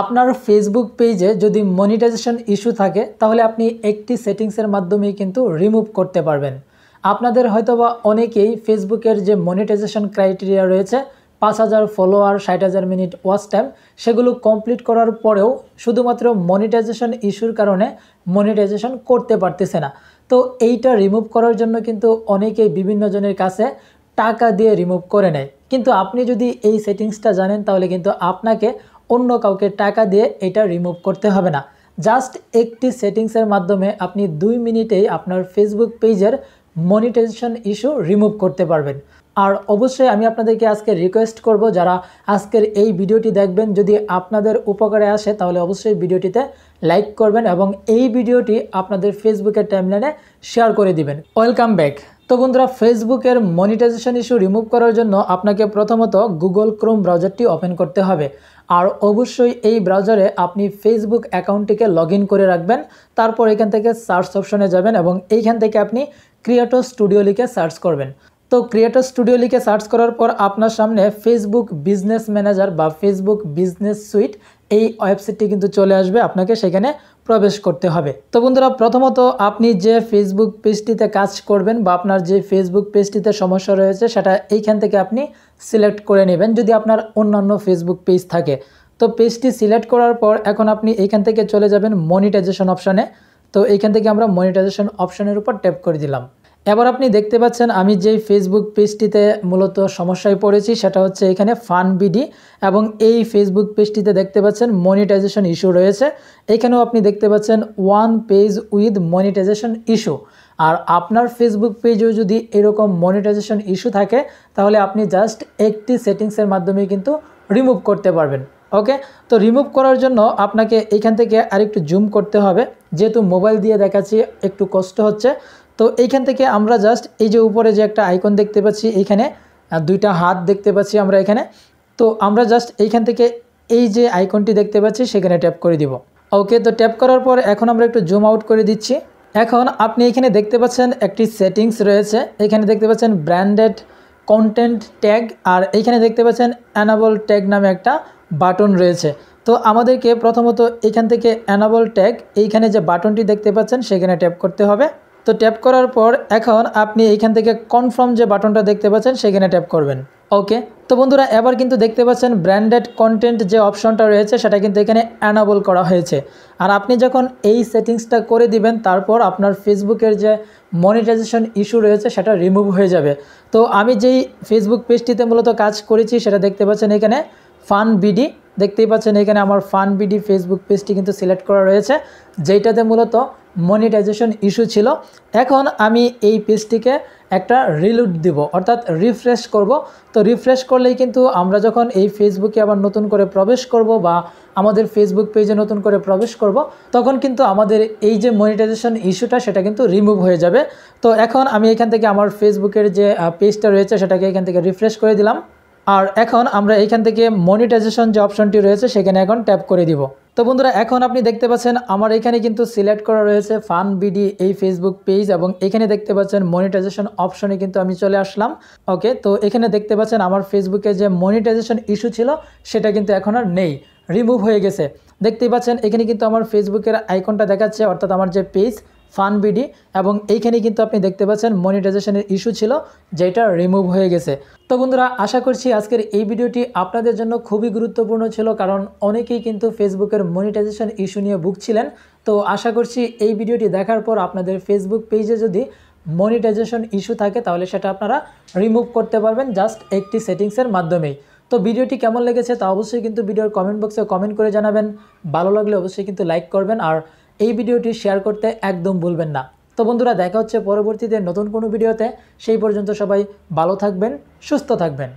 আপনার ফেসবুক পেজে যদি মনিটাইজেশন ইস্যু থাকে তাহলে আপনি একটি সেটিংসের মাধ্যমেই কিন্তু রিমুভ করতে পারবেন আপনাদের হয়তোবা অনেকেই ফেসবুকের যে মনিটাইজেশন ক্রাইটেরিয়া রয়েছে পাঁচ হাজার ফলোয়ার ষাট হাজার মিনিট ওয়াচ টাইম সেগুলো কমপ্লিট করার পরেও শুধুমাত্র মনিটাইজেশন ইস্যুর কারণে মনিটাইজেশন করতে পারতেছে না তো এইটা রিমুভ করার জন্য কিন্তু অনেকেই বিভিন্ন জনের কাছে টাকা দিয়ে রিমুভ করে নেয় কিন্তু আপনি যদি এই সেটিংসটা জানেন তাহলে কিন্তু আপনাকে অন্য কাউকে টাকা দিয়ে এটা রিমুভ করতে হবে না জাস্ট একটি সেটিংসের মাধ্যমে আপনি দুই মিনিটেই আপনার ফেসবুক পেজের মনিটাইজেশন ইস্যু রিমুভ করতে পারবেন আর অবশ্যই আমি আপনাদেরকে আজকে রিকোয়েস্ট করব যারা আজকের এই ভিডিওটি দেখবেন যদি আপনাদের উপকারে আসে তাহলে অবশ্যই ভিডিওটিতে লাইক করবেন এবং এই ভিডিওটি আপনাদের ফেসবুকের টাইমলাইনে শেয়ার করে দিবেন ওয়েলকাম ব্যাক তো বন্ধুরা ফেসবুকের মনিটাইজেশন ইস্যু রিমুভ করার জন্য আপনাকে প্রথমত গুগল ক্রোম ব্রাউজারটি ওপেন করতে হবে আর অবশ্যই এই ব্রাউজারে আপনি ফেসবুক অ্যাকাউন্টটিকে লগ করে রাখবেন তারপর এখান থেকে সার্চ অপশনে যাবেন এবং এইখান থেকে আপনি ক্রিয়েটো স্টুডিও লিখে সার্চ করবেন তো ক্রিয়েটর স্টুডিও লিখে সার্চ করার পর আপনার সামনে ফেসবুক বিজনেস ম্যানেজার বা ফেসবুক বিজনেস সুইট এই ওয়েবসাইটটি কিন্তু চলে আসবে আপনাকে সেখানে প্রবেশ করতে হবে তো বন্ধুরা প্রথমত আপনি যে ফেসবুক পেজটিতে কাজ করবেন বা আপনার যে ফেসবুক পেজটিতে সমস্যা রয়েছে সেটা এইখান থেকে আপনি সিলেক্ট করে নেবেন যদি আপনার অন্যান্য ফেসবুক পেজ থাকে তো পেজটি সিলেক্ট করার পর এখন আপনি এইখান থেকে চলে যাবেন মনিটাইজেশন অপশানে তো এইখান থেকে আমরা মনিটাইজেশন অপশানের উপর ট্যাপ করে দিলাম এবার আপনি দেখতে পাচ্ছেন আমি যেই ফেসবুক পেজটিতে মূলত সমস্যায় পড়েছি সেটা হচ্ছে এখানে ফান বিডি এবং এই ফেসবুক পেজটিতে দেখতে পাচ্ছেন মনিটাইজেশন ইস্যু রয়েছে এখানেও আপনি দেখতে পাচ্ছেন one page with monetization issue আর আপনার ফেসবুক পেজেও যদি এরকম মনিটাইজেশন ইস্যু থাকে তাহলে আপনি জাস্ট একটি সেটিংসের মাধ্যমে কিন্তু রিমুভ করতে পারবেন ওকে তো রিমুভ করার জন্য আপনাকে এখান থেকে আরেকটু জুম করতে হবে যেহেতু মোবাইল দিয়ে দেখাচ্ছি একটু কষ্ট হচ্ছে তো এইখান থেকে আমরা জাস্ট এই যে উপরে যে একটা আইকন দেখতে পাচ্ছি এইখানে দুইটা হাত দেখতে পাচ্ছি আমরা এখানে তো আমরা জাস্ট এইখান থেকে এই যে আইকনটি দেখতে পাচ্ছি সেখানে ট্যাপ করে দিব ওকে তো ট্যাপ করার পর এখন আমরা একটু জুম আউট করে দিচ্ছি এখন আপনি এখানে দেখতে পাচ্ছেন একটি সেটিংস রয়েছে এখানে দেখতে পাচ্ছেন ব্র্যান্ডেড কন্টেন্ট ট্যাগ আর এখানে দেখতে পাচ্ছেন অ্যানাবল ট্যাগ নামে একটা বাটন রয়েছে তো আমাদেরকে প্রথমত এখান থেকে অ্যানাবল ট্যাগ এইখানে যে বাটনটি দেখতে পাচ্ছেন সেখানে ট্যাপ করতে হবে তো ট্যাপ করার পর এখন আপনি এইখান থেকে কনফার্ম যে বাটনটা দেখতে পাচ্ছেন সেখানে ট্যাপ করবেন ওকে তো বন্ধুরা এবার কিন্তু দেখতে পাচ্ছেন ব্র্যান্ডেড কন্টেন্ট যে অপশনটা রয়েছে সেটা কিন্তু এখানে অ্যানাবল করা হয়েছে আর আপনি যখন এই সেটিংসটা করে দিবেন তারপর আপনার ফেসবুকের যে মনিটাইজেশন ইস্যু রয়েছে সেটা রিমুভ হয়ে যাবে তো আমি যেই ফেসবুক পেজটিতে মূলত কাজ করেছি সেটা দেখতে পাচ্ছেন এখানে ফান বিডি দেখতেই পাচ্ছেন এখানে আমার ফান বিডি ফেসবুক পেজটি কিন্তু সিলেক্ট করা রয়েছে যেইটাতে মূলত মনিটাইজেশন ইস্যু ছিল এখন আমি এই পেজটিকে একটা রিলুট দিব অর্থাৎ রিফ্রেশ করব তো রিফ্রেশ করলেই কিন্তু আমরা যখন এই ফেসবুকে আবার নতুন করে প্রবেশ করব বা আমাদের ফেসবুক পেজে নতুন করে প্রবেশ করব তখন কিন্তু আমাদের এই যে মনিটাইজেশন ইস্যুটা সেটা কিন্তু রিমুভ হয়ে যাবে তো এখন আমি এখান থেকে আমার ফেসবুকের যে পেজটা রয়েছে সেটাকে এখান থেকে রিফ্রেশ করে দিলাম আর এখন আমরা এখান থেকে মনিটাইজেশন যে অপশনটি রয়েছে সেখানে এখন ট্যাপ করে দিব তো বন্ধুরা এখন আপনি দেখতে পাচ্ছেন আমার এখানে কিন্তু সিলেক্ট করা রয়েছে ফান বিডি এই ফেসবুক পেজ এবং এখানে দেখতে পাচ্ছেন মনিটাইজেশন অপশনে কিন্তু আমি চলে আসলাম ওকে তো এখানে দেখতে পাচ্ছেন আমার ফেসবুকে যে মনিটাইজেশন ইস্যু ছিল সেটা কিন্তু এখন আর নেই রিমুভ হয়ে গেছে দেখতেই পাচ্ছেন এখানে কিন্তু আমার ফেসবুকের আইকনটা দেখাচ্ছে অর্থাৎ আমার যে পেজ ফানবিডি এবং এইখানে কিন্তু আপনি দেখতে পাচ্ছেন মনিটাইজেশনের ইস্যু ছিল যেটা রিমুভ হয়ে গেছে তো বন্ধুরা আশা করছি আজকের এই ভিডিওটি আপনাদের জন্য খুবই গুরুত্বপূর্ণ ছিল কারণ অনেকেই কিন্তু ফেসবুকের মনিটাইজেশন ইস্যু নিয়ে ভুগছিলেন তো আশা করছি এই ভিডিওটি দেখার পর আপনাদের ফেসবুক পেজে যদি মনিটাইজেশন ইস্যু থাকে তাহলে সেটা আপনারা রিমুভ করতে পারবেন জাস্ট একটি সেটিংসের মাধ্যমেই তো ভিডিওটি কেমন লেগেছে তা অবশ্যই কিন্তু ভিডিওর কমেন্ট বক্সে কমেন্ট করে জানাবেন ভালো লাগলে অবশ্যই কিন্তু লাইক করবেন আর এই ভিডিওটি শেয়ার করতে একদম ভুলবেন না তো বন্ধুরা দেখা হচ্ছে পরবর্তীতে নতুন কোনো ভিডিওতে সেই পর্যন্ত সবাই ভালো থাকবেন সুস্থ থাকবেন